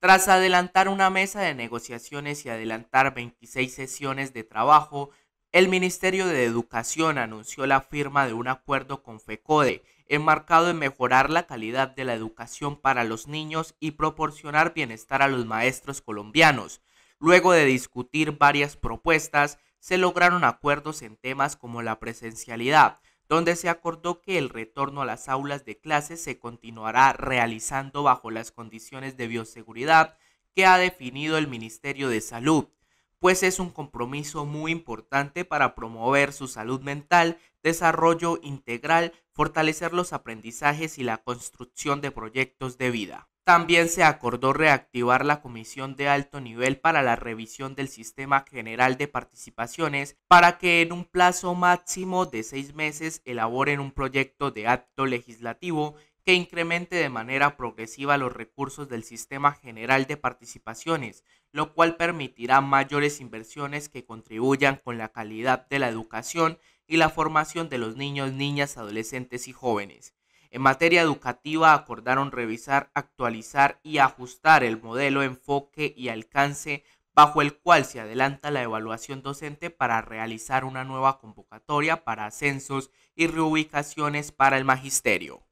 Tras adelantar una mesa de negociaciones y adelantar 26 sesiones de trabajo, el Ministerio de Educación anunció la firma de un acuerdo con FECODE, enmarcado en mejorar la calidad de la educación para los niños y proporcionar bienestar a los maestros colombianos. Luego de discutir varias propuestas, se lograron acuerdos en temas como la presencialidad, donde se acordó que el retorno a las aulas de clases se continuará realizando bajo las condiciones de bioseguridad que ha definido el Ministerio de Salud, pues es un compromiso muy importante para promover su salud mental, desarrollo integral, fortalecer los aprendizajes y la construcción de proyectos de vida. También se acordó reactivar la comisión de alto nivel para la revisión del sistema general de participaciones para que en un plazo máximo de seis meses elaboren un proyecto de acto legislativo que incremente de manera progresiva los recursos del sistema general de participaciones, lo cual permitirá mayores inversiones que contribuyan con la calidad de la educación y la formación de los niños, niñas, adolescentes y jóvenes. En materia educativa acordaron revisar, actualizar y ajustar el modelo, enfoque y alcance bajo el cual se adelanta la evaluación docente para realizar una nueva convocatoria para ascensos y reubicaciones para el magisterio.